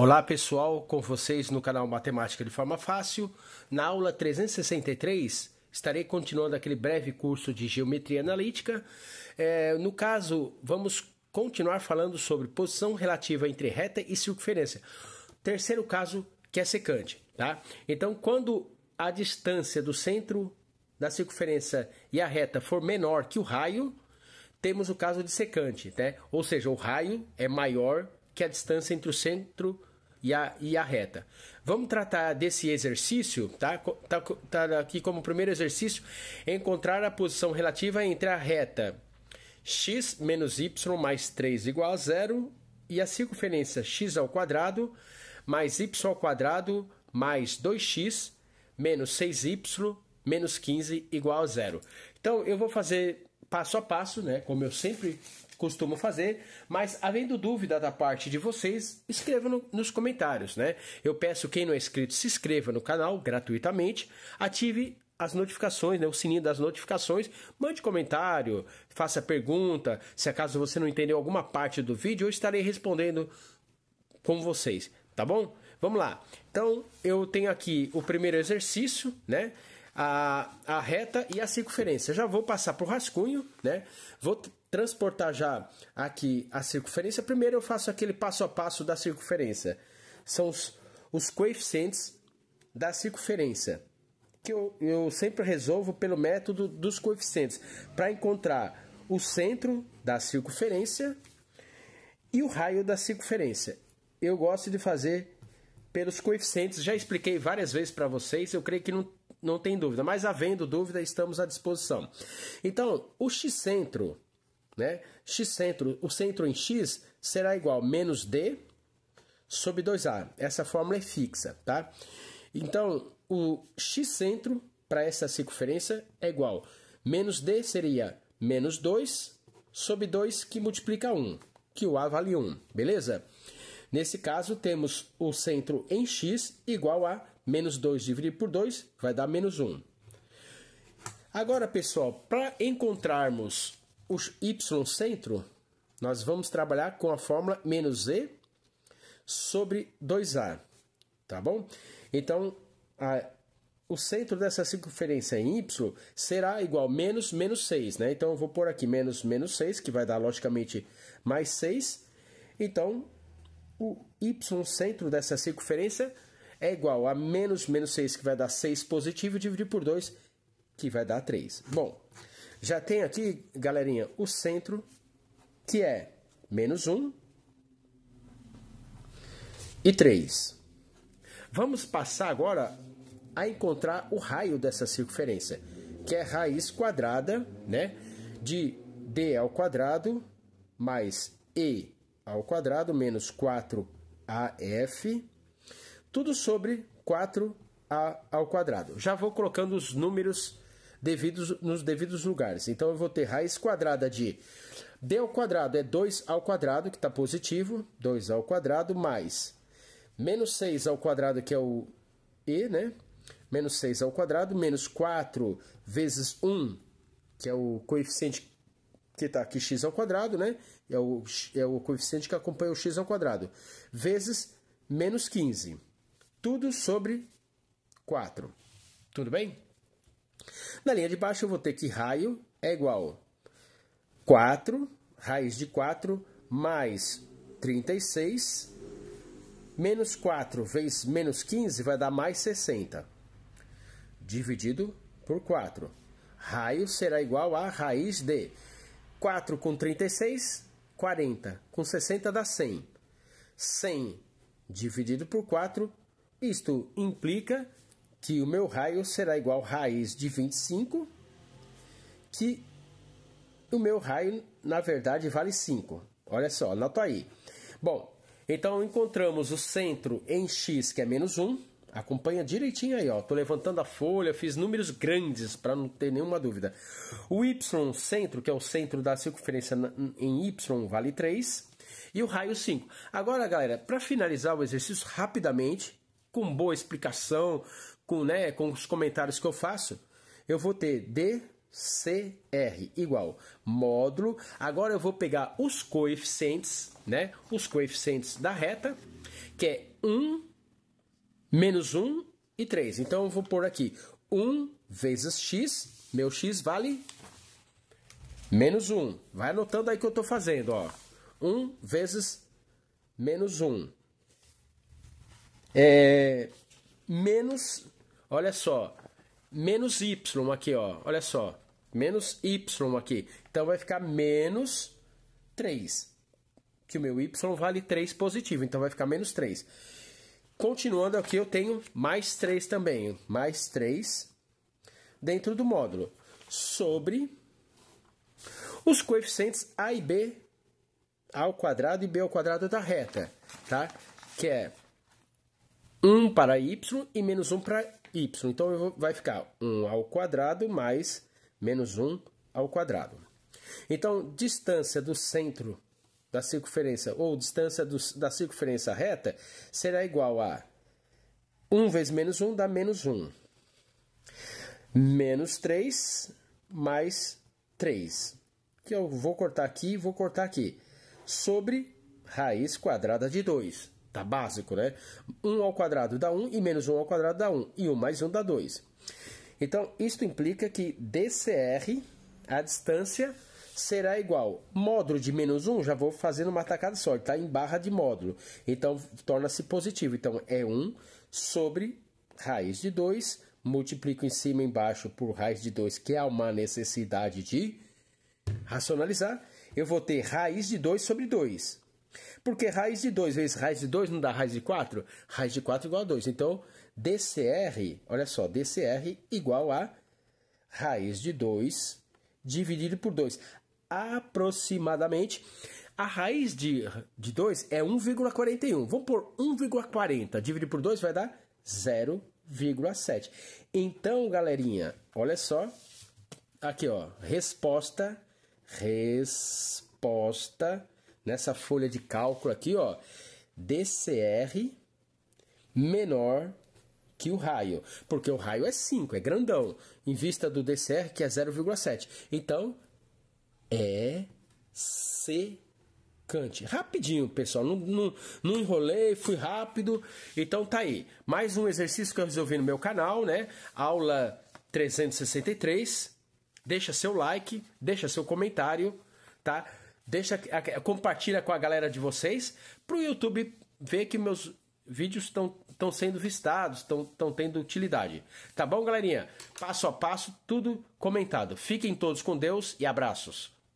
Olá pessoal, com vocês no canal Matemática de Forma Fácil. Na aula 363 estarei continuando aquele breve curso de Geometria Analítica. É, no caso, vamos continuar falando sobre posição relativa entre reta e circunferência. Terceiro caso que é secante, tá? Então, quando a distância do centro da circunferência e a reta for menor que o raio, temos o caso de secante, né? Ou seja, o raio é maior que a distância entre o centro e a, e a reta. Vamos tratar desse exercício, tá? Tá, tá aqui como primeiro exercício, encontrar a posição relativa entre a reta x menos y mais 3 igual a zero e a circunferência x ao quadrado mais y ao quadrado mais 2x menos 6y menos 15 igual a zero. Então eu vou fazer passo a passo, né? Como eu sempre costumo fazer, mas havendo dúvida da parte de vocês, escreva no, nos comentários, né? Eu peço quem não é inscrito se inscreva no canal gratuitamente, ative as notificações, né, o sininho das notificações, mande comentário, faça pergunta, se acaso você não entendeu alguma parte do vídeo, eu estarei respondendo com vocês, tá bom? Vamos lá. Então, eu tenho aqui o primeiro exercício, né? A, a reta e a circunferência. já vou passar para o rascunho, né? Vou transportar já aqui a circunferência, primeiro eu faço aquele passo a passo da circunferência. São os, os coeficientes da circunferência, que eu, eu sempre resolvo pelo método dos coeficientes, para encontrar o centro da circunferência e o raio da circunferência. Eu gosto de fazer pelos coeficientes, já expliquei várias vezes para vocês, eu creio que não, não tem dúvida, mas havendo dúvida, estamos à disposição. Então, o x-centro né? X centro, o centro em X será igual a menos D sobre 2A. Essa fórmula é fixa, tá? Então, o X centro para essa circunferência é igual a menos D seria menos 2 sobre 2 que multiplica 1, que o A vale 1, beleza? Nesse caso, temos o centro em x igual a menos 2 dividido por 2, vai dar menos 1. Agora, pessoal, para encontrarmos o y centro, nós vamos trabalhar com a fórmula menos z sobre 2a, tá bom? Então, a, o centro dessa circunferência em y será igual a menos menos 6, né? Então, eu vou pôr aqui menos menos 6, que vai dar, logicamente, mais 6. Então, o y centro dessa circunferência é igual a menos menos 6, que vai dar 6 positivo, dividido por 2, que vai dar 3. Bom... Já tem aqui, galerinha, o centro, que é menos 1 e 3. Vamos passar agora a encontrar o raio dessa circunferência, que é raiz quadrada, né, de d ao quadrado mais e ao quadrado menos 4af, tudo sobre 4a ao quadrado. Já vou colocando os números devidos, nos devidos lugares. Então eu vou ter raiz quadrada de d ao quadrado é 2 ao quadrado, que está positivo, 2 ao quadrado, mais menos 6 ao quadrado, que é o e, né? Menos 6 ao quadrado, menos 4 vezes 1, que é o coeficiente que está aqui x ao quadrado, né? É o, é o coeficiente que acompanha o x ao quadrado, vezes menos 15. Tudo sobre 4. Tudo bem? Na linha de baixo eu vou ter que raio é igual a 4, raiz de 4, mais 36, menos 4 vezes menos 15 vai dar mais 60, dividido por 4. Raio será igual a raiz de 4 com 36, 40, com 60 dá 100. 100 dividido por 4, isto implica que o meu raio será igual raiz de 25, que o meu raio, na verdade, vale 5. Olha só, anota aí. Bom, então encontramos o centro em x, que é menos 1. Acompanha direitinho aí, ó. Tô levantando a folha, fiz números grandes para não ter nenhuma dúvida. O y centro, que é o centro da circunferência em y, vale 3. E o raio 5. Agora, galera, para finalizar o exercício rapidamente, com boa explicação, com, né, com os comentários que eu faço, eu vou ter DCR igual módulo. Agora eu vou pegar os coeficientes, né? Os coeficientes da reta, que é 1, menos 1 e 3. Então eu vou pôr aqui 1 vezes x, meu x vale menos 1. Vai anotando aí que eu estou fazendo, ó. 1 vezes menos 1. É, menos Olha só, menos y aqui, ó. Olha só, menos y aqui. Então vai ficar menos 3. Que o meu y vale 3 positivo, então vai ficar menos 3. Continuando aqui, eu tenho mais 3 também. Mais 3 dentro do módulo. Sobre os coeficientes a e b ao quadrado e b ao quadrado da reta, tá? Que é 1 para y e menos 1 para y. Então vou, vai ficar 1 ao quadrado mais menos 1 ao quadrado. Então, distância do centro da circunferência ou distância do, da circunferência reta será igual a 1 vezes menos 1 dá menos 1. Menos 3 mais 3. Que eu vou cortar aqui e vou cortar aqui. Sobre raiz quadrada de 2. Tá básico, né? 1 ao quadrado dá 1 e menos 1 ao quadrado dá 1. E 1 mais 1 dá 2. Então, isto implica que DCR, a distância, será igual. Módulo de menos 1, já vou fazendo uma tacada só, está em barra de módulo. Então, torna-se positivo. Então, é 1 sobre raiz de 2, multiplico em cima e embaixo por raiz de 2, que é uma necessidade de racionalizar. Eu vou ter raiz de 2 sobre 2. Porque raiz de 2 vezes raiz de 2 não dá raiz de 4? Raiz de 4 igual a 2. Então, DCR, olha só, DCR igual a raiz de 2 dividido por 2. Aproximadamente, a raiz de, de 2 é 1,41. Vamos por 1,40 dividido por 2 vai dar 0,7. Então, galerinha, olha só. Aqui, ó, resposta, resposta nessa folha de cálculo aqui, ó, DCR menor que o raio, porque o raio é 5, é grandão, em vista do DCR que é 0,7. Então, é secante. Rapidinho, pessoal, não, não, não enrolei, fui rápido. Então tá aí, mais um exercício que eu resolvi no meu canal, né? Aula 363. Deixa seu like, deixa seu comentário, tá? Deixa, compartilha com a galera de vocês para o YouTube ver que meus vídeos estão sendo vistados, estão tendo utilidade. Tá bom, galerinha? Passo a passo, tudo comentado. Fiquem todos com Deus e abraços.